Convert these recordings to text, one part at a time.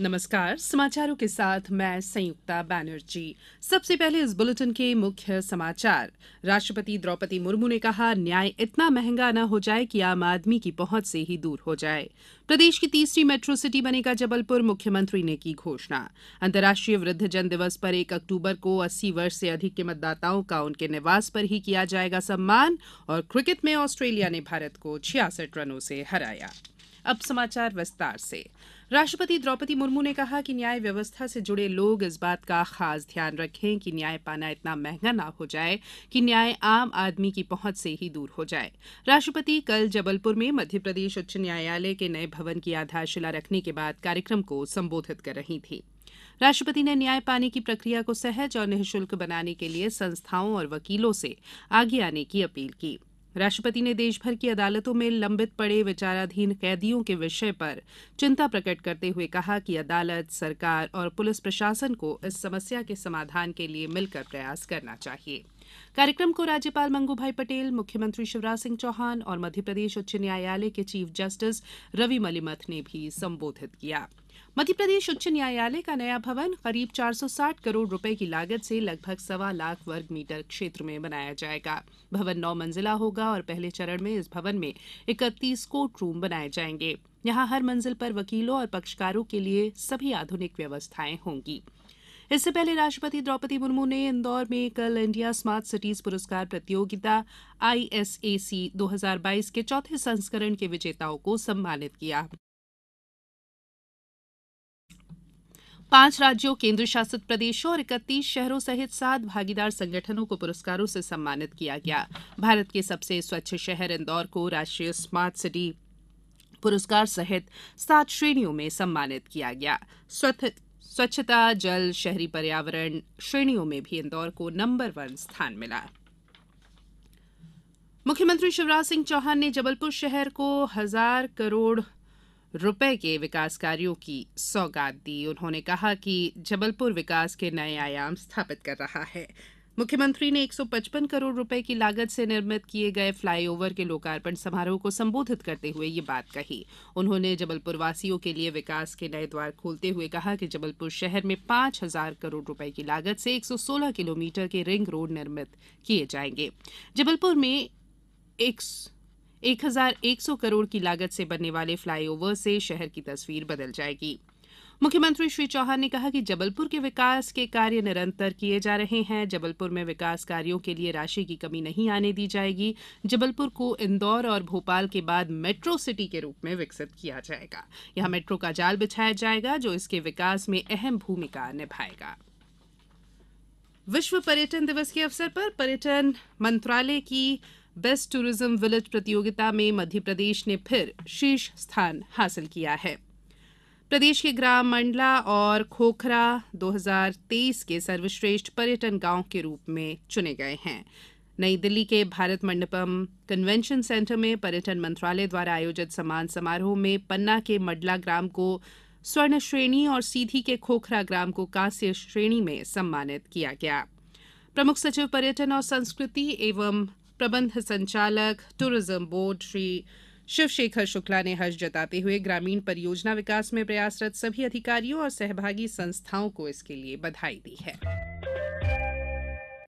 नमस्कार समाचारों के साथ मैं संयुक्ता बैनर्जी सबसे पहले इस बुलेटिन के मुख्य समाचार राष्ट्रपति द्रौपदी मुर्मू ने कहा न्याय इतना महंगा न हो जाए कि आम आदमी की पहुंच से ही दूर हो जाए प्रदेश की तीसरी मेट्रो सिटी बनेगा जबलपुर मुख्यमंत्री ने की घोषणा अंतर्राष्ट्रीय वृद्धजन दिवस पर एक अक्टूबर को अस्सी वर्ष से अधिक के मतदाताओं का उनके निवास पर ही किया जाएगा सम्मान और क्रिकेट में ऑस्ट्रेलिया ने भारत को छियासठ रनों से हराया अब समाचार विस्तार से राष्ट्रपति द्रौपदी मुर्मू ने कहा कि न्याय व्यवस्था से जुड़े लोग इस बात का खास ध्यान रखें कि न्याय पाना इतना महंगा ना हो जाए कि न्याय आम आदमी की पहुंच से ही दूर हो जाए राष्ट्रपति कल जबलपुर में मध्यप्रदेश उच्च न्यायालय के नए भवन की आधारशिला रखने के बाद कार्यक्रम को संबोधित कर रही थी राष्ट्रपति ने न्याय पाने की प्रक्रिया को सहज और निःशुल्क बनाने के लिए संस्थाओं और वकीलों से आगे आने की अपील की राष्ट्रपति ने देशभर की अदालतों में लंबित पड़े विचाराधीन कैदियों के विषय पर चिंता प्रकट करते हुए कहा कि अदालत सरकार और पुलिस प्रशासन को इस समस्या के समाधान के लिए मिलकर प्रयास करना चाहिए कार्यक्रम को राज्यपाल मंगूभाई पटेल मुख्यमंत्री शिवराज सिंह चौहान और मध्यप्रदेश उच्च न्यायालय के चीफ जस्टिस रवि मलिमथ ने भी संबोधित किया मध्य प्रदेश उच्च न्यायालय का नया भवन करीब 460 करोड़ रुपए की लागत से लगभग सवा लाख वर्ग मीटर क्षेत्र में बनाया जाएगा भवन नौ मंजिला होगा और पहले चरण में इस भवन में इकतीस कोर्ट रूम बनाए जाएंगे यहां हर मंजिल पर वकीलों और पक्षकारों के लिए सभी आधुनिक व्यवस्थाएं होंगी इससे पहले राष्ट्रपति द्रौपदी मुर्मू ने इंदौर में कल इंडिया स्मार्ट सिटीज पुरस्कार प्रतियोगिता आईएसएसी 2022 के चौथे संस्करण के विजेताओं को सम्मानित किया पांच राज्यों केन्द्र शासित प्रदेशों और इकतीस शहरों सहित सात भागीदार संगठनों को पुरस्कारों से सम्मानित किया गया भारत के सबसे स्वच्छ शहर इंदौर को राष्ट्रीय स्मार्ट सिटी पुरस्कार सहित सात श्रेणियों में सम्मानित किया गया स्वच्छता जल शहरी पर्यावरण श्रेणियों में भी इंदौर को नंबर वन स्थान मिला मुख्यमंत्री शिवराज सिंह चौहान ने जबलपुर शहर को हजार करोड़ रुपए के विकास कार्यों की सौगात दी उन्होंने कहा कि जबलपुर विकास के नए आयाम स्थापित कर रहा है मुख्यमंत्री ने 155 करोड़ रुपए की लागत से निर्मित किए गए फ्लाईओवर के लोकार्पण समारोह को संबोधित करते हुए ये बात कही उन्होंने जबलपुर वासियों के लिए विकास के नए द्वार खोलते हुए कहा कि जबलपुर शहर में 5000 करोड़ रुपए की लागत से 116 किलोमीटर के रिंग रोड निर्मित किए जाएंगे जबलपुर में एक एक हजार एक सौ करोड़ की लागत से बनने वाले फ्लाईओवर से शहर की तस्वीर बदल जाएगी मुख्यमंत्री श्री चौहान ने कहा कि जबलपुर के विकास के कार्य निरंतर किए जा रहे हैं जबलपुर में विकास कार्यों के लिए राशि की कमी नहीं आने दी जाएगी जबलपुर को इंदौर और भोपाल के बाद मेट्रो सिटी के रूप में विकसित किया जाएगा यहां मेट्रो का जाल बिछाया जाएगा जो इसके विकास में अहम भूमिका निभाएगा विश्व पर्यटन दिवस के अवसर पर पर्यटन मंत्रालय की बेस्ट टूरिज्म विलेज प्रतियोगिता में मध्य प्रदेश ने फिर शीर्ष स्थान हासिल किया है प्रदेश के ग्राम मंडला और खोखरा 2023 के सर्वश्रेष्ठ पर्यटन गांव के रूप में चुने गए हैं नई दिल्ली के भारत मंडपम कन्वेंशन सेंटर में पर्यटन मंत्रालय द्वारा आयोजित सम्मान समारोह में पन्ना के मंडला ग्राम को स्वर्ण श्रेणी और सीधी के खोखरा ग्राम को कांस्य श्रेणी में सम्मानित किया गया प्रमुख सचिव पर्यटन और संस्कृति एवं प्रबंध संचालक टूरिज्म बोर्ड श्री शिवशेखर शुक्ला ने हर्ष जताते हुए ग्रामीण परियोजना विकास में प्रयासरत सभी अधिकारियों और सहभागी संस्थाओं को इसके लिए बधाई दी है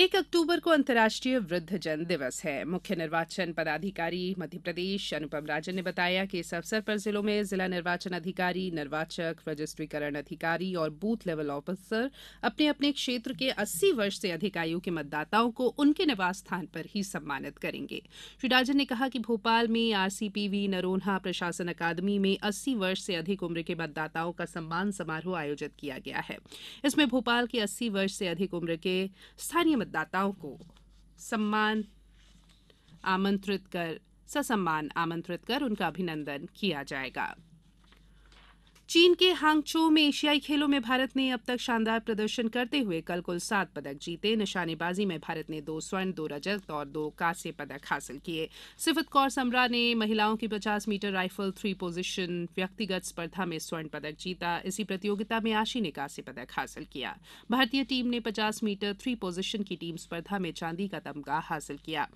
एक अक्टूबर को अंतर्राष्ट्रीय वृद्धजन दिवस है मुख्य निर्वाचन पदाधिकारी मध्यप्रदेश अनुपम राजन ने बताया कि इस अवसर पर जिलों में जिला निर्वाचन अधिकारी निर्वाचक रजिस्ट्रीकरण अधिकारी और बूथ लेवल ऑफिसर अपने अपने क्षेत्र के 80 वर्ष से अधिक आयु के मतदाताओं को उनके निवास स्थान पर ही सम्मानित करेंगे श्री राजन ने कहा कि भोपाल में आरसीपीवी नरोन्हा प्रशासन अकादमी में अस्सी वर्ष से अधिक उम्र के मतदाताओं का सम्मान समारोह आयोजित किया गया है इसमें भोपाल के अस्सी वर्ष से अधिक उम्र के स्थानीय मतदाताओं को सम्मान आमंत्रित कर ससम्मान आमंत्रित कर उनका अभिनंदन किया जाएगा चीन के हांगचो में एशियाई खेलों में भारत ने अब तक शानदार प्रदर्शन करते हुए कल कुल सात पदक जीते निशानेबाजी में भारत ने दो स्वर्ण दो रजत और दो कांस्य पदक हासिल किए सिफत कौर समरा ने महिलाओं की 50 मीटर राइफल थ्री पोजीशन व्यक्तिगत स्पर्धा में स्वर्ण पदक जीता इसी प्रतियोगिता में आशी ने कांस्य पदक हासिल किया भारतीय टीम ने पचास मीटर थ्री पोजिशन की टीम स्पर्धा में चांदी का तमगा हासिल किया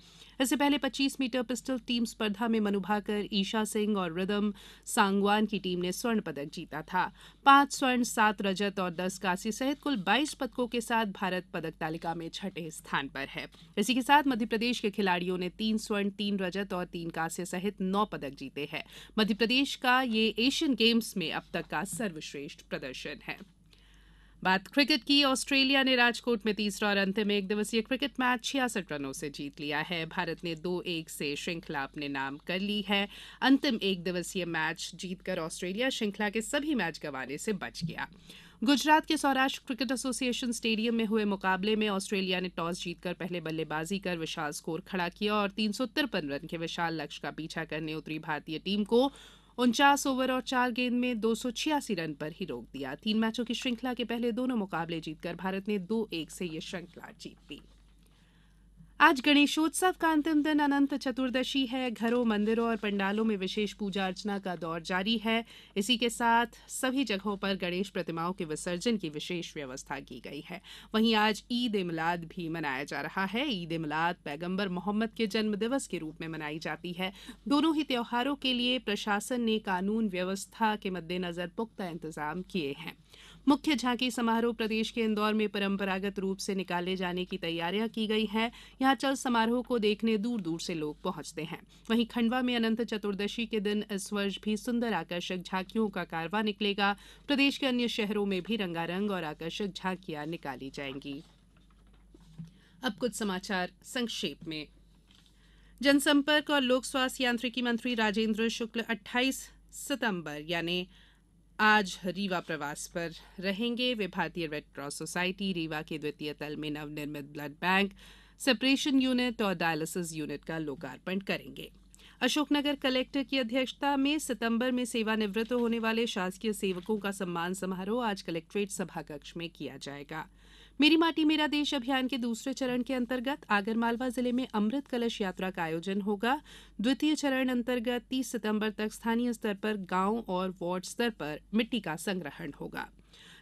इससे पहले पच्चीस मीटर पिस्टल टीम स्पर्धा में मनुभाकर ईशा सिंह और रिदम सांगवान की टीम ने स्वर्ण पदक जीता जीता था पांच स्वर्ण सात रजत और दस कांस्य सहित कुल बाईस पदकों के साथ भारत पदक तालिका में छठे स्थान पर है इसी के साथ मध्य प्रदेश के खिलाड़ियों ने तीन स्वर्ण तीन रजत और तीन कांस्य सहित नौ पदक जीते हैं प्रदेश का ये एशियन गेम्स में अब तक का सर्वश्रेष्ठ प्रदर्शन है बात क्रिकेट की ऑस्ट्रेलिया ने राजकोट में तीसरा और अंतिम एक दिवसीय क्रिकेट मैच छियासठ रनों से जीत लिया है भारत ने दो एक से श्रृंखला अपने नाम कर ली है अंतिम एक दिवसीय मैच जीतकर ऑस्ट्रेलिया श्रृंखला के सभी मैच गंवाने से बच गया गुजरात के सौराष्ट्र क्रिकेट एसोसिएशन स्टेडियम में हुए मुकाबले में ऑस्ट्रेलिया ने टॉस जीतकर पहले बल्लेबाजी कर विशाल स्कोर खड़ा किया और तीन रन के विशाल लक्ष्य का पीछा करने उतरी भारतीय टीम को उनचास ओवर और चार गेंद में दो रन पर ही रोक दिया तीन मैचों की श्रृंखला के पहले दोनों मुकाबले जीतकर भारत ने दो एक से यह श्रृंखला जीत ली आज गणेशोत्सव का अंतिम दिन अनंत चतुर्दशी है घरों मंदिरों और पंडालों में विशेष पूजा अर्चना का दौर जारी है इसी के साथ सभी जगहों पर गणेश प्रतिमाओं के विसर्जन की विशेष व्यवस्था की गई है वहीं आज ईद ए मिलाद भी मनाया जा रहा है ईद ए मिलाद पैगंबर मोहम्मद के जन्म दिवस के रूप में मनाई जाती है दोनों ही त्योहारों के लिए प्रशासन ने कानून व्यवस्था के मद्देनजर पुख्ता इंतजाम किए हैं मुख्य झांकी समारोह प्रदेश के इंदौर में परंपरागत रूप से निकाले जाने की तैयारियां की गई हैं यहां चल समारोह को देखने दूर दूर से लोग पहुंचते हैं वहीं खंडवा में अनंत चतुर्दशी के दिन इस वर्ष भी सुंदर आकर्षक झांकियों का कारवा निकलेगा प्रदेश के अन्य शहरों में भी रंगारंग और आकर्षक झांकियां निकाली जाएंगी अब कुछ समाचार संक्षेप में जनसंपर्क और लोक स्वास्थ्य यांत्रिकी मंत्री राजेंद्र शुक्ल 28 सितंबर यानी आज रीवा प्रवास पर रहेंगे वे भारतीय रेडक्रॉस सोसाइटी रीवा के द्वितीय तल में नवनिर्मित ब्लड बैंक सेपरेशन यूनिट और डायलिसिस यूनिट का लोकार्पण करेंगे अशोकनगर कलेक्टर की अध्यक्षता में सितंबर में सेवानिवृत्त होने वाले शासकीय सेवकों का सम्मान समारोह आज कलेक्ट्रेट सभाकक्ष में किया जाएगा मेरी माटी मेरा देश अभियान के दूसरे चरण के अंतर्गत आगरमालवा जिले में अमृत कलश यात्रा का आयोजन होगा द्वितीय चरण अंतर्गत 30 सितंबर तक स्थानीय स्तर पर गांव और वार्ड स्तर पर मिट्टी का संग्रहण होगा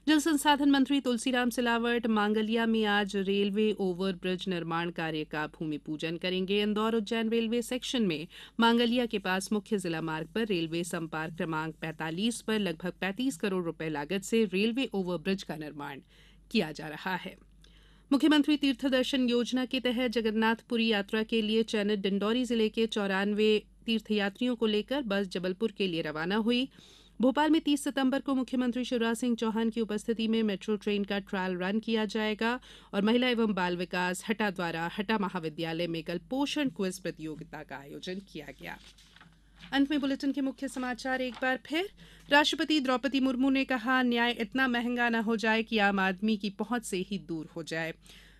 जल संसाधन मंत्री तुलसीराम सिलावट मांगलिया में आज रेलवे ओवर ब्रिज निर्माण कार्य का भूमि पूजन करेंगे इंदौर उज्जैन रेलवे सेक्शन में मांगलिया के पास मुख्य जिला मार्ग पर रेलवे संपर्क क्रमांक 45 पर लगभग 35 करोड़ रुपए लागत से रेलवे ओवर ब्रिज का निर्माण किया जा रहा है मुख्यमंत्री तीर्थ दर्शन योजना के तहत जगन्नाथपुरी यात्रा के लिए चयनित डिंडौरी जिले के चौरानवे तीर्थयात्रियों को लेकर बस जबलपुर के लिए रवाना हुई भोपाल में तीस सितंबर को मुख्यमंत्री शिवराज सिंह चौहान की उपस्थिति में मेट्रो ट्रेन का ट्रायल रन किया जाएगा और महिला एवं बाल विकास हटा द्वारा हटा महाविद्यालय में कल पोषण क्विज प्रतियोगिता का आयोजन किया गया अंत में बुलेटिन के मुख्य समाचार एक बार फिर राष्ट्रपति द्रौपदी मुर्मू ने कहा न्याय इतना महंगा न हो जाए कि आम आदमी की पहुंच से ही दूर हो जाए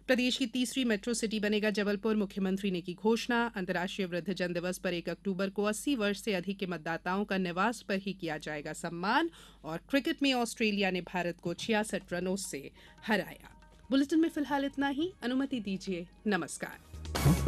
प्रदेश की तीसरी मेट्रो सिटी बनेगा जबलपुर मुख्यमंत्री ने की घोषणा अंतर्राष्ट्रीय वृद्धजन दिवस पर एक अक्टूबर को अस्सी वर्ष से अधिक के मतदाताओं का निवास पर ही किया जाएगा सम्मान और क्रिकेट में ऑस्ट्रेलिया ने भारत को छियासठ रनों से हराया बुलेटिन में फिलहाल इतना ही अनुमति दीजिए नमस्कार